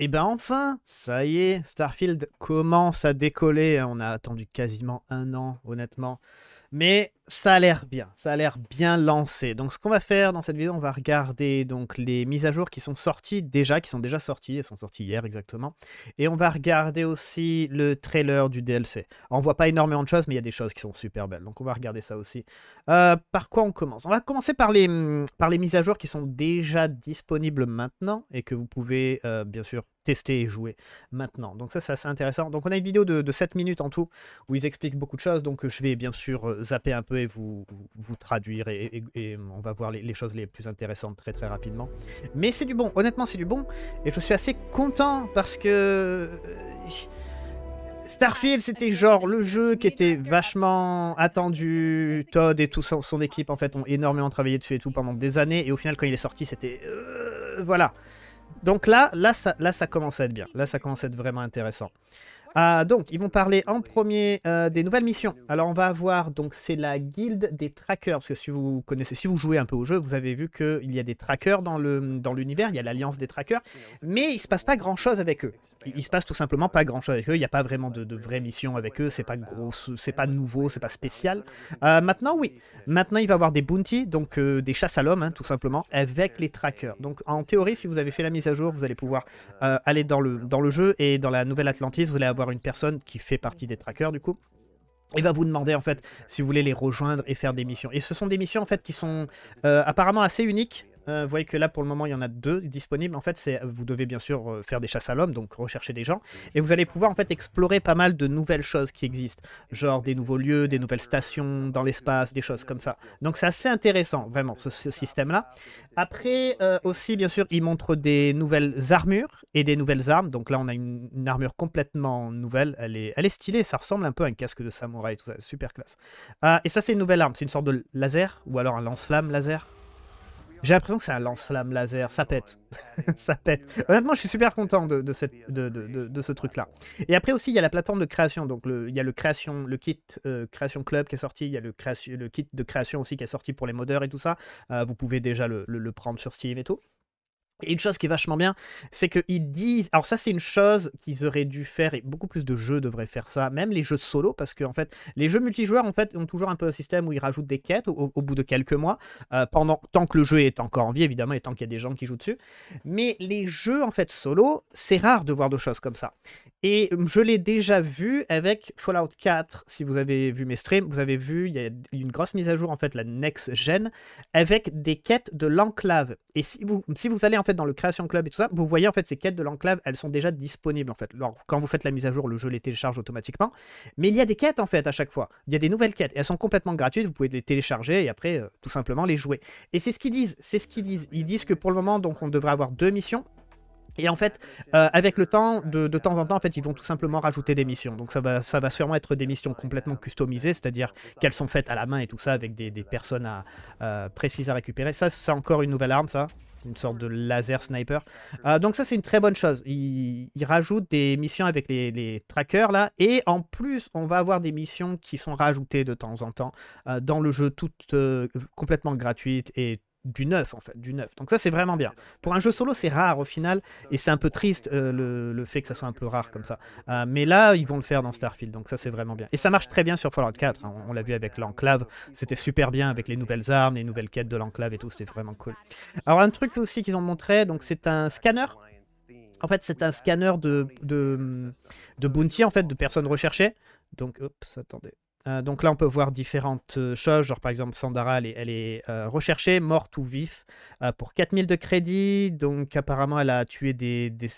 Et eh ben enfin, ça y est, Starfield commence à décoller. On a attendu quasiment un an, honnêtement. Mais ça a l'air bien, ça a l'air bien lancé. Donc ce qu'on va faire dans cette vidéo, on va regarder donc les mises à jour qui sont sorties déjà, qui sont déjà sorties, elles sont sorties hier exactement. Et on va regarder aussi le trailer du DLC. on voit pas énormément de choses, mais il y a des choses qui sont super belles. Donc on va regarder ça aussi. Euh, par quoi on commence On va commencer par les, par les mises à jour qui sont déjà disponibles maintenant et que vous pouvez euh, bien sûr tester et jouer maintenant. Donc ça, c'est assez intéressant. Donc on a une vidéo de, de 7 minutes en tout où ils expliquent beaucoup de choses. Donc je vais bien sûr euh, zapper un peu vous, vous traduire et, hum, on va voir les, choses les plus intéressantes très très rapidement. Mais c'est du bon, honnêtement c'est du bon et je suis assez content parce que... Euh, Starfield, c'était genre le jeu qui était vachement attendu. Todd et tout son, équipe, en fait, ont énormément travaillé dessus et tout pendant des années. Et au final, quand il est sorti, c'était... Euh, voilà. Donc là, là ça, là, ça commence à être bien. Là, ça commence à être vraiment intéressant. Ah, donc, ils vont parler en premier euh, des nouvelles missions. Alors, on va avoir, donc, c'est la guilde des trackers. Parce que si vous connaissez, si vous jouez un peu au jeu, vous avez vu qu'il y a des trackers dans l'univers, dans il y a l'alliance des trackers. Mais il se passe pas grand chose avec eux. Il, se passe tout simplement pas grand chose avec eux. Il n'y a pas vraiment de, de vraies missions avec eux. C'est pas gros, c'est pas nouveau, c'est pas spécial. Euh, maintenant, oui. Maintenant, il va y avoir des bounties, donc euh, des chasses à l'homme, hein, tout simplement, avec les trackers. Donc, en théorie, si vous avez fait la mise à jour, vous allez pouvoir aller dans le, dans le jeu et dans la Nouvelle Atlantis, vous allez avoir une personne qui fait partie des trackers du coup, Et va vous demander en fait si vous voulez les rejoindre et faire des missions. Et ce sont des missions en fait qui sont euh, apparemment assez uniques euh, vous voyez que là, pour le moment, il y en a deux disponibles. En fait, c'est vous devez bien sûr euh, faire des chasses à l'homme, donc rechercher des gens. Et vous allez pouvoir en fait explorer pas mal de nouvelles choses qui existent, genre des nouveaux lieux, des nouvelles stations dans l'espace, des choses comme ça. Donc c'est assez intéressant, vraiment, ce, système-là. Après, euh, aussi, bien sûr, il montre des nouvelles armures et des nouvelles armes. Donc là, on a une, armure complètement nouvelle. Elle est, elle est stylée, ça ressemble un peu à un casque de samouraï, tout ça. Super classe. Ah, et ça, c'est une nouvelle arme. C'est une sorte de laser, ou alors un lance-flamme laser. J'ai l'impression que c'est un lance-flamme laser, ça pète. ça pète. Honnêtement, je suis super content de, ce truc-là. Et après aussi, il y a la plateforme de création. Donc, il y a le, le kit euh, Création Club qui est sorti. Il y a le, kit de création aussi qui est sorti pour les modeurs et tout ça. Euh, vous pouvez déjà le prendre sur Steam et tout. Et une chose qui est vachement bien, c'est qu'ils disent. Alors, ça, c'est une chose qu'ils auraient dû faire, et beaucoup plus de jeux devraient faire ça, même les jeux solo, parce que, en fait, les jeux multijoueurs, en fait, ont toujours un peu un système où ils rajoutent des quêtes au, bout de quelques mois, euh, pendant, tant que le jeu est encore en vie, évidemment, et tant qu'il y a des gens qui jouent dessus. Mais les jeux, en fait, solo, c'est rare de voir de choses comme ça. Et euh, je l'ai déjà vu avec Fallout 4. Si vous avez vu mes streams, vous avez vu, il y a une grosse mise à jour, en fait, la next-gen, avec des quêtes de l'enclave. Et si vous, si vous allez, en dans le Création Club et tout ça, vous voyez en fait ces quêtes de l'enclave, elles sont déjà disponibles en fait. Alors, quand vous faites la mise à jour, le jeu les télécharge automatiquement. Mais il y a des quêtes en fait à chaque fois. Il y a des nouvelles quêtes. Et elles sont complètement gratuites, vous pouvez les télécharger et après euh, tout simplement les jouer. Et c'est ce qu'ils disent, c'est ce qu'ils disent. Ils disent que pour le moment, donc on devrait avoir deux missions. Et en fait, euh, avec le temps, de, de, temps en temps, en fait, ils vont tout simplement rajouter des missions. Donc ça va, ça va sûrement être des missions complètement customisées, c'est-à-dire qu'elles sont faites à la main et tout ça, avec des, personnes à, euh, précises à récupérer. Ça, c'est encore une nouvelle arme, ça une sorte de laser sniper. Euh, donc ça, c'est une très bonne chose. il rajoute des missions avec les, trackers, là. Et en plus, on va avoir des missions qui sont rajoutées de temps en temps euh, dans le jeu, toutes euh, complètement gratuites et du neuf en fait, du neuf. Donc ça c'est vraiment bien. Pour un jeu solo c'est rare au final et c'est un peu triste euh, le, fait que ça soit un peu rare comme ça. Euh, mais là ils vont le faire dans Starfield donc ça c'est vraiment bien. Et ça marche très bien sur Fallout 4, hein. on, l'a vu avec l'enclave, c'était super bien avec les nouvelles armes, les nouvelles quêtes de l'enclave et tout, c'était vraiment cool. Alors un truc aussi qu'ils ont montré, donc c'est un scanner en fait, c'est un scanner de, de, de bounty, en fait, de personnes recherchées. Donc, oups, attendez. Euh, donc là, on peut voir différentes euh, choses, genre par exemple Sandara, elle est, euh, recherchée, morte ou vif, pour 4000 de crédit. Donc apparemment, elle a tué des, des,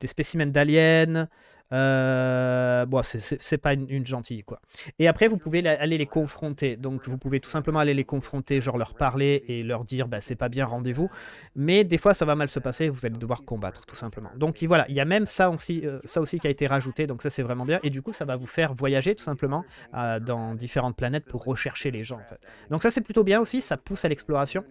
des spécimens d'aliens. Euh, bon, c'est pas une, gentille, quoi. Et après, vous pouvez aller les confronter. Donc, vous pouvez tout simplement aller les confronter, genre leur parler et leur dire, bah, c'est pas bien, rendez-vous. Mais des fois, ça va mal se passer, vous allez devoir combattre, tout simplement. Donc, voilà, il y a même ça aussi, euh, ça aussi qui a été rajouté, donc ça, c'est vraiment bien. Et du coup, ça va vous faire voyager, tout simplement, euh, dans différentes planètes pour rechercher les gens, Donc, ça, c'est plutôt bien aussi, ça pousse à l'exploration.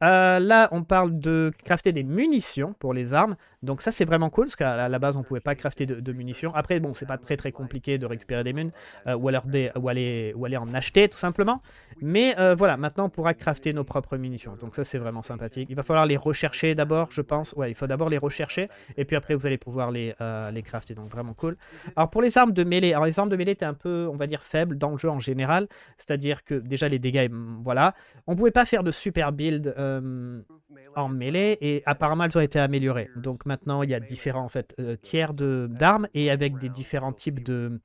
là, on parle de crafter des munitions pour les armes. Donc, ça, c'est vraiment cool, parce qu'à la base, on pouvait pas crafter de munitions après, bon, c'est pas très très compliqué de récupérer des munitions euh, ou, aller, en acheter tout simplement. Mais euh, voilà, maintenant on pourra crafter nos propres munitions. Donc ça, c'est vraiment sympathique. Il va falloir les rechercher d'abord, je pense. Ouais, il faut d'abord les rechercher et puis après vous allez pouvoir les, euh, les crafter. Donc vraiment cool. Alors pour les armes de mêlée, alors les armes de mêlée étaient un peu, on va dire, faibles dans le jeu en général. C'est-à-dire que déjà les dégâts, mm, voilà. On pouvait pas faire de super build en mêlée et apparemment elles ont été améliorées. Donc maintenant il y a différents en fait, euh, tiers d'armes et avec des différents types de,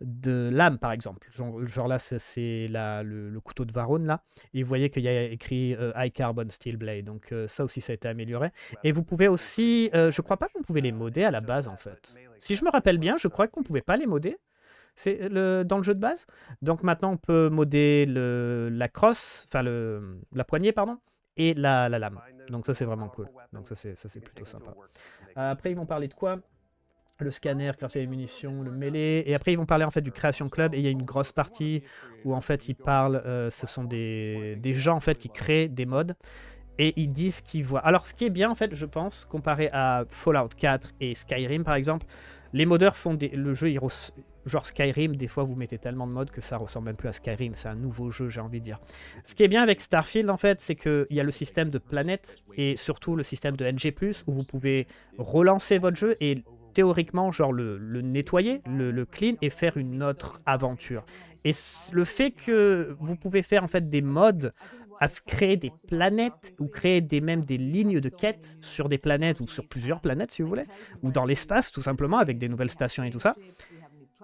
de lames par exemple. Genre, genre là c'est le, le, couteau de Varone, là et vous voyez qu'il y a écrit euh, High Carbon Steel Blade donc euh, ça aussi ça a été amélioré. Et vous pouvez aussi, je crois pas qu'on pouvait les modder à la base en fait. Si je me rappelle bien je crois qu'on pouvait pas les modder. C'est le, dans le jeu de base. Donc maintenant, on peut modder le, la crosse, enfin la poignée, pardon, et la, la lame. Donc ça c'est vraiment cool. Donc ça c'est plutôt sympa. Euh, après ils vont parler de quoi le scanner, crafter les munitions, le mêlée. Et après, ils vont parler en fait du Création Club. Et il y a une grosse partie où en fait, ils parlent. Euh, ce sont des, des, gens en fait qui créent des modes. Et ils disent qu'ils voient. Alors, ce qui est bien en fait, je pense, comparé à Fallout 4 et Skyrim par exemple, les modeurs font le jeu, genre Skyrim, des fois vous mettez tellement de modes que ça ressemble même plus à Skyrim, c'est un nouveau jeu j'ai envie de dire. Ce qui est bien avec Starfield en fait, c'est qu'il y a le système de planète et surtout le système de NG+, où vous pouvez relancer votre jeu et théoriquement genre le, nettoyer, le, le, clean et faire une autre aventure. Et le fait que vous pouvez faire en fait des modes à créer des planètes ou créer des, même des lignes de quête sur des planètes ou sur plusieurs planètes, si vous voulez, ou dans l'espace, tout simplement, avec des nouvelles stations et tout ça,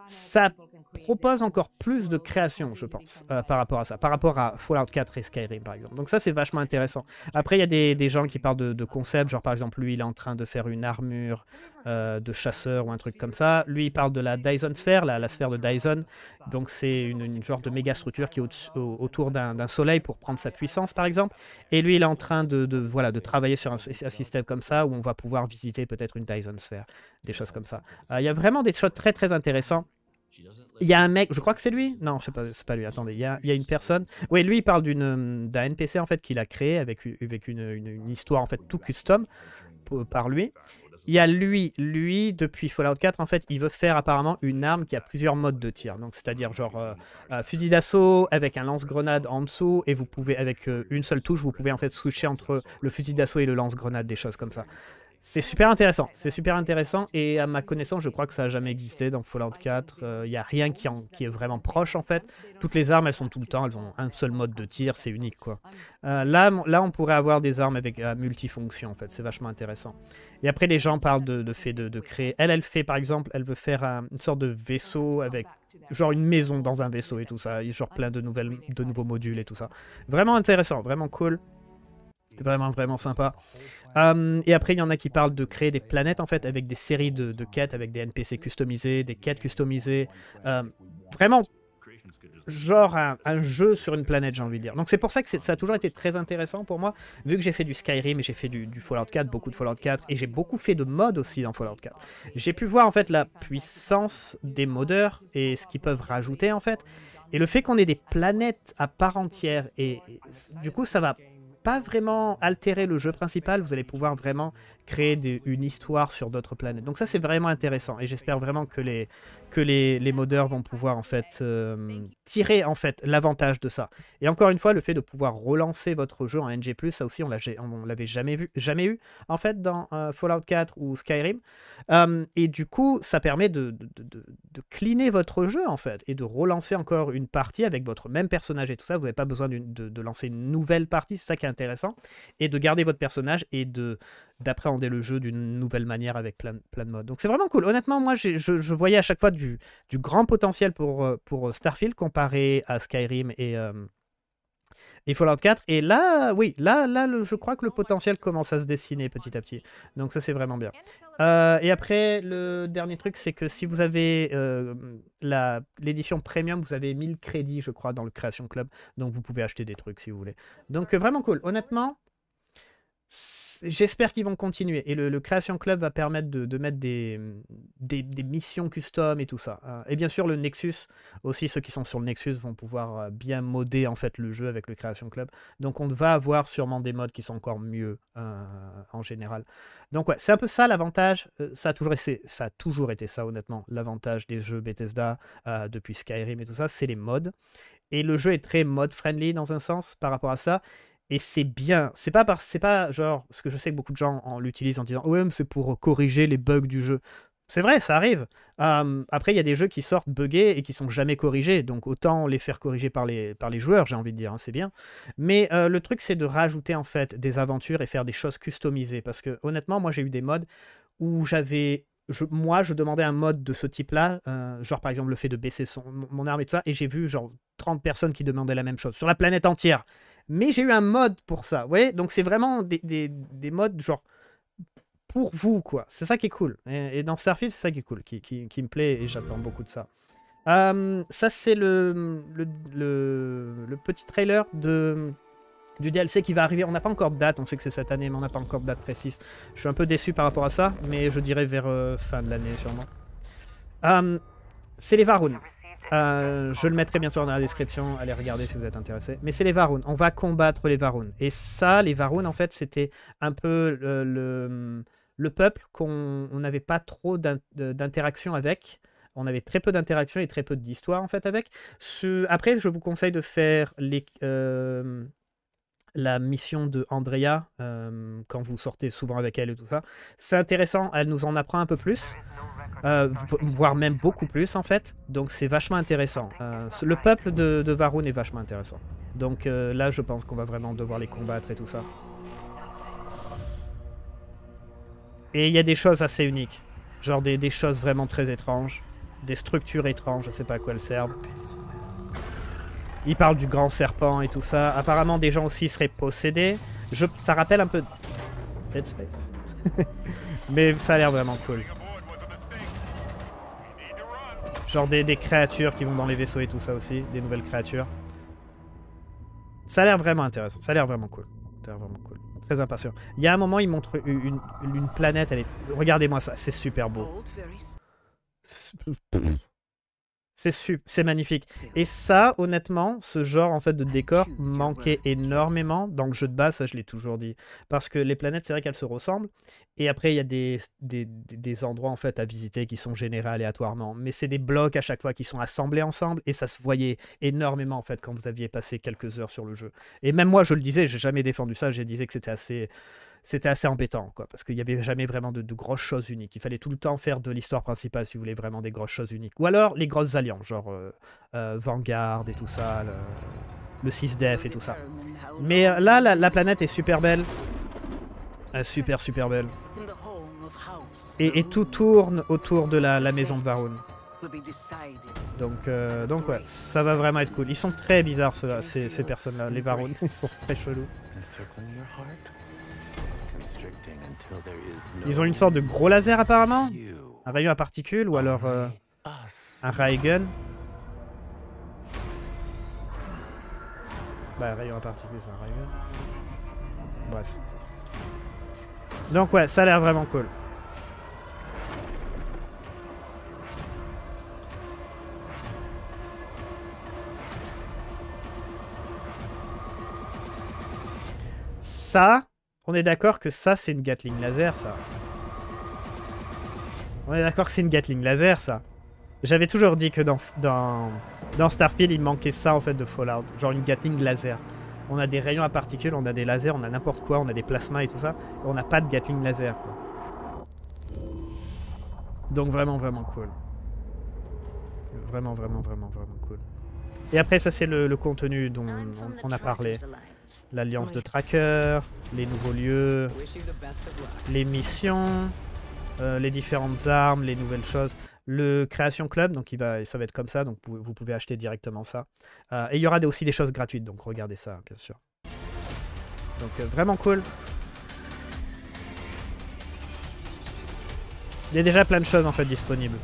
ça propose encore plus de création, je pense, euh, par rapport à ça, par rapport à Fallout 4 et Skyrim, par exemple. Donc ça, c'est vachement intéressant. Après, il y a des, gens qui parlent de, concepts, genre par exemple, lui, il est en train de faire une armure euh, de chasseur ou un truc comme ça. Lui, il parle de la Dyson Sphere, la, la sphère de Dyson. Donc c'est une, une, genre de méga structure qui est autour d'un soleil pour prendre sa puissance, par exemple. Et lui, il est en train de, voilà, de travailler sur un, système comme ça où on va pouvoir visiter peut-être une Dyson Sphere, des choses comme ça. Euh, il y a vraiment des choses très très intéressantes. Il y a un mec, je crois que c'est lui. Non, c'est pas, pas lui. Attendez, il y a, une personne. Oui, lui, il parle d'un NPC en fait qu'il a créé avec, avec une, une, histoire en fait tout custom par lui. Il y a lui, lui, depuis Fallout 4, en fait, il veut faire apparemment une arme qui a plusieurs modes de tir. Donc, c'est-à-dire genre euh, fusil d'assaut avec un lance-grenade en dessous, et vous pouvez, avec euh, une seule touche, vous pouvez en fait switcher entre le fusil d'assaut et le lance-grenade, des choses comme ça. C'est super intéressant, c'est super intéressant et à ma connaissance, je crois que ça n'a jamais existé dans Fallout 4. Il n'y a rien qui, est vraiment proche en fait. Toutes les armes, elles sont tout le temps, elles ont un seul mode de tir, c'est unique quoi. Euh, là, on pourrait avoir des armes avec euh, multifonction en fait, c'est vachement intéressant. Et après, les gens parlent de, fait de, créer. Elle, elle fait par exemple, elle veut faire une sorte de vaisseau avec genre une maison dans un vaisseau et tout ça, genre plein de nouvelles, de nouveaux modules et tout ça. Vraiment intéressant, vraiment cool. Vraiment, vraiment sympa. Euh, et après, il y en a qui parlent de créer des planètes, en fait, avec des séries de, quêtes, avec des NPC customisés, des quêtes customisées. Euh, vraiment, genre un, jeu sur une planète, j'ai envie de dire. Donc c'est pour ça que ça a toujours été très intéressant pour moi, vu que j'ai fait du Skyrim et j'ai fait du, Fallout 4, beaucoup de Fallout 4, et j'ai beaucoup fait de mods aussi dans Fallout 4. J'ai pu voir en fait la puissance des modeurs et ce qu'ils peuvent rajouter en fait, et le fait qu'on ait des planètes à part entière, et du coup ça va pas vraiment altérer le jeu principal, vous allez pouvoir vraiment créer une histoire sur d'autres planètes. Donc ça c'est vraiment intéressant et j'espère vraiment que les que les, les, modeurs vont pouvoir en fait euh, tirer en fait l'avantage de ça. Et encore une fois, le fait de pouvoir relancer votre jeu en NG+, ça aussi on l'avait jamais vu, jamais eu en fait dans euh, Fallout 4 ou Skyrim. Euh, et du coup, ça permet de, de, de, de, cleaner votre jeu en fait et de relancer encore une partie avec votre même personnage et tout ça. Vous n'avez pas besoin de, lancer une nouvelle partie, c'est ça qui est intéressant, et de garder votre personnage et de d'appréhender le jeu d'une nouvelle manière avec plein, plein de modes. Donc c'est vraiment cool. Honnêtement, moi, je, voyais à chaque fois du, du grand potentiel pour, euh, pour, euh, Starfield comparé à Skyrim et, euh, Fallout 4. Et là, oui, là, là je crois que le potentiel commence à se dessiner petit à petit. Donc ça, c'est vraiment bien. et après, le dernier truc, c'est que si vous avez euh, l'édition premium, vous avez 1000 crédits, je crois, dans le Création Club. Donc vous pouvez acheter des trucs si vous voulez. Donc vraiment cool. Honnêtement j'espère qu'ils vont continuer. Et le, Création Club va permettre de, mettre des, des, missions custom et tout ça. Euh, et bien sûr, le Nexus, aussi ceux qui sont sur le Nexus vont pouvoir euh, bien modder en fait le jeu avec le Création Club. Donc on va avoir sûrement des modes qui sont encore mieux euh, en général. Donc ouais, c'est un peu ça l'avantage. ça, a toujours été, ça toujours été ça, honnêtement. L'avantage des jeux Bethesda depuis Skyrim et tout ça, c'est les modes. Et le jeu est très mode friendly dans un sens par rapport à ça. Et c'est bien. C'est pas, c'est pas genre, ce que je sais que beaucoup de gens l'utilisent en disant, ouais, c'est pour corriger les bugs du jeu. C'est vrai, ça arrive. après, il y a des jeux qui sortent buggés et qui sont jamais corrigés, donc autant les faire corriger par les, joueurs, j'ai envie de dire, hein, c'est bien. Mais euh, le truc, c'est de rajouter en fait des aventures et faire des choses customisées, parce que honnêtement, moi j'ai eu des modes où j'avais... moi, je demandais un mode de ce type-là, euh, genre par exemple le fait de baisser mon arme et tout ça, et j'ai vu genre 30 personnes qui demandaient la même chose, sur la planète entière mais j'ai eu un mode pour ça. Vous voyez Donc c'est vraiment des, des, modes genre pour vous, quoi. C'est ça qui est cool. Et, dans Starfield, c'est ça qui est cool, qui, qui, me plaît et j'attends beaucoup de ça. ça, c'est le le, le, petit trailer de, du DLC qui va arriver. On n'a pas encore de date, on sait que c'est cette année, mais on n'a pas encore de date précise. Je suis un peu déçu par rapport à ça, mais je dirais vers euh, fin de l'année sûrement. c'est les Varun. Euh, je le mettrai bientôt dans la description, allez regarder si vous êtes intéressé. Mais c'est les Varunes, on va combattre les Varunes. Et ça, les Varunes, en fait, c'était un peu le, le, peuple qu'on n'avait pas trop d'interaction avec. On avait très peu d'interaction et très peu d'histoire, en fait, avec. Ce, après, je vous conseille de faire les... Euh, la mission de Andrea, euh, quand vous sortez souvent avec elle et tout ça. C'est intéressant, elle nous en apprend un peu plus, euh, voire même beaucoup plus en fait. Donc c'est vachement intéressant. Euh, le peuple de, Varun est vachement intéressant. Donc là, je pense qu'on va vraiment devoir les combattre et tout ça. Et il y a des choses assez uniques. Genre des, des choses vraiment très étranges. Des structures étranges, je sais pas à quoi elles servent. Il parle du grand serpent et tout ça. Apparemment, des gens aussi seraient possédés. Je, ça rappelle un peu Dead Space. Mais ça a l'air vraiment cool. Genre des, des, créatures qui vont dans les vaisseaux et tout ça aussi. Des nouvelles créatures. Ça a l'air vraiment intéressant. Ça a l'air vraiment cool. vraiment Très impatient. Il y a un moment, il montre une, une, une planète. est... Regardez-moi ça. C'est super beau. C'est magnifique. Et ça, honnêtement, ce genre en fait de ah, décor manquait énormément dans le jeu de base, ça je l'ai toujours dit. Parce que les planètes, c'est vrai qu'elles se ressemblent. Et après, il y a des, des, endroits en fait à visiter qui sont générés aléatoirement. Mais c'est des blocs à chaque fois qui sont assemblés ensemble. Et ça se voyait énormément en fait quand vous aviez passé quelques heures sur le jeu. Et même moi, je le disais, j'ai jamais défendu ça. J'ai disais que c'était assez c'était assez embêtant, quoi, parce qu'il n'y avait jamais vraiment de, grosses choses uniques. Il fallait tout le temps faire de l'histoire principale si vous voulez vraiment des grosses choses uniques. Ou alors les grosses alliances, genre euh, euh, Vanguard et tout ça, le, 6DF et tout ça. Mais euh, là, la, planète est super belle. super, super belle. Et, tout tourne autour de la, maison de Varun. Donc, donc ouais, ça va vraiment être cool. Ils sont très bizarres, ceux -là, ces, personnes-là, les Varun. Ils sont très chelous. Ils ont une sorte de gros laser apparemment Un rayon à particules ou alors euh, un ray Bah, rayon à particules, c'est un raygun. Bref. Donc ouais, ça a l'air vraiment cool. Ça, on est d'accord que ça, c'est une Gatling laser, ça. On est d'accord que c'est une Gatling laser, ça. J'avais toujours dit que dans, dans, dans, Starfield, il manquait ça, en fait, de Fallout. Genre une Gatling laser. On a des rayons à particules, on a des lasers, on a n'importe quoi, on a des plasmas et tout ça. Et on n'a pas de Gatling laser, quoi. Donc vraiment, vraiment cool. Vraiment, vraiment, vraiment, vraiment cool. Et après, ça, c'est le, contenu dont on a parlé l'alliance de trackers, les nouveaux lieux, les missions, euh, les différentes armes, les nouvelles choses. Le Création Club, donc ça va être comme ça, donc vous pouvez acheter directement ça. Euh, et il y aura aussi des choses gratuites, donc regardez ça, bien sûr. Donc euh, vraiment cool. Il y a déjà plein de choses en fait disponibles.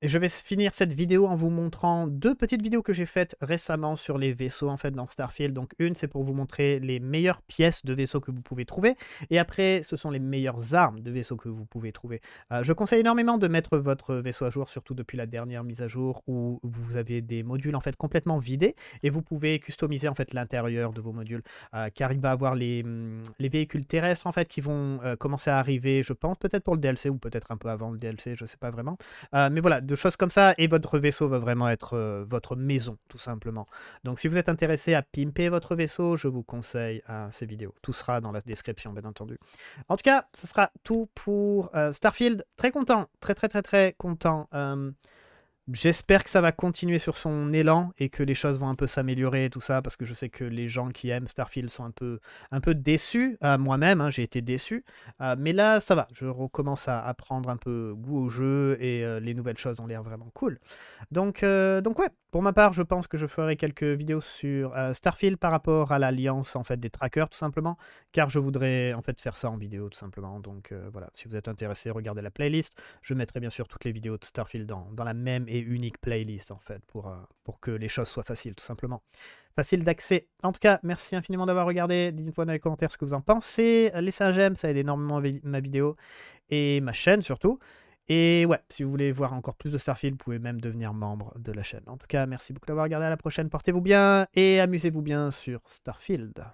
Et je vais finir cette vidéo en vous montrant deux petites vidéos que j'ai faites récemment sur les vaisseaux en fait dans Starfield. Donc une c'est pour vous montrer les meilleures pièces de vaisseaux que vous pouvez trouver et après ce sont les meilleures armes de vaisseaux que vous pouvez trouver. Euh, je conseille énormément de mettre votre vaisseau à jour surtout depuis la dernière mise à jour où vous avez des modules en fait complètement vidés et vous pouvez customiser en fait l'intérieur de vos modules euh, car il va avoir les, mm, les, véhicules terrestres en fait qui vont euh, commencer à arriver je pense peut-être pour le DLC ou peut-être un peu avant le DLC je sais pas vraiment mais voilà de choses comme ça. Et votre vaisseau va vraiment être euh, votre maison, tout simplement. Donc si vous êtes intéressé à pimper votre vaisseau, je vous conseille hein, ces vidéos. Tout sera dans la description, bien entendu. En tout cas, ce sera tout pour euh, Starfield. Très content, très très très très content. Euh, J'espère que ça va continuer sur son élan et que les choses vont un peu s'améliorer et tout ça, parce que je sais que les gens qui aiment Starfield sont un peu, un peu déçus. Euh, moi-même, hein, j'ai été déçu. Euh, mais là, ça va. Je recommence à, apprendre prendre un peu goût au jeu et euh, les nouvelles choses ont l'air vraiment cool. Donc, donc ouais, pour ma part, je pense que je ferai quelques vidéos sur Starfield par rapport à l'alliance en fait des trackers, tout simplement, car je voudrais en fait faire ça en vidéo, tout simplement. Donc voilà, si vous êtes intéressé, regardez la playlist. Je mettrai bien sûr toutes les vidéos de Starfield dans, dans la même édition unique playlist en fait pour, euh, pour que les choses soient faciles tout simplement. Facile d'accès. En tout cas, merci infiniment d'avoir regardé. Dites-moi dans les commentaires ce que vous en pensez. Laissez un j'aime, ça aide énormément ma vidéo et ma chaîne surtout. Et ouais, si vous voulez voir encore plus de Starfield, vous pouvez même devenir membre de la chaîne. En tout cas, merci beaucoup d'avoir regardé. À la prochaine, portez-vous bien et amusez-vous bien sur Starfield.